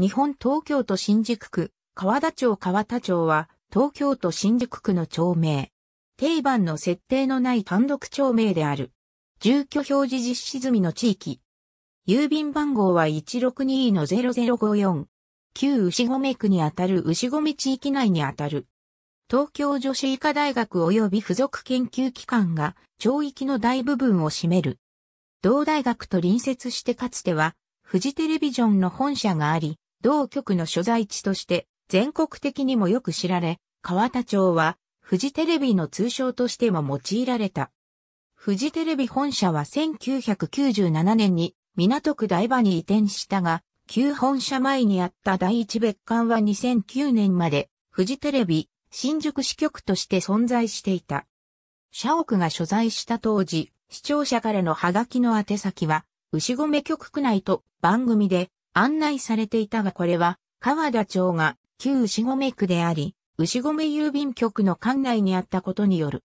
日本東京都新宿区、河田町河田町は、東京都新宿区の町名。定番の設定のない単独町名である。住居表示実施済みの地域。郵便番号は162-0054。旧牛込区にあたる牛込地域内にあたる。東京女子医科大学及び附属研究機関が町域の大部分を占める。同大学と隣接してかつては、フジテレビジョンの本社があり、同局の所在地として全国的にもよく知られ、川田町はフジテレビの通称としても用いられた。フジテレビ本社は1997年に港区台場に移転したが、旧本社前にあった第一別館は2009年までフジテレビ新宿支局として存在していた。社屋が所在した当時、視聴者からのハガキの宛先は、牛込局区内と番組で案内されていたがこれは、川田町が旧牛込区であり、牛込郵便局の管内にあったことによる。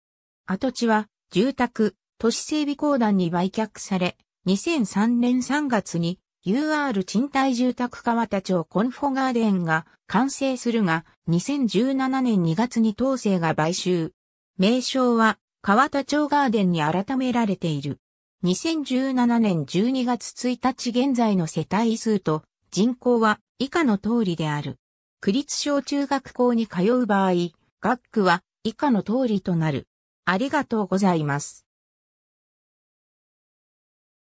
跡地は、住宅、都市整備公団に売却され、2003年3月に UR 賃貸住宅川田町コンフォガーデンが完成するが、2017年2月に当政が買収。名称は川田町ガーデンに改められている。2017年12月1日現在の世帯数と人口は以下の通りである。区立小中学校に通う場合、学区は以下の通りとなる。ありがとうございます。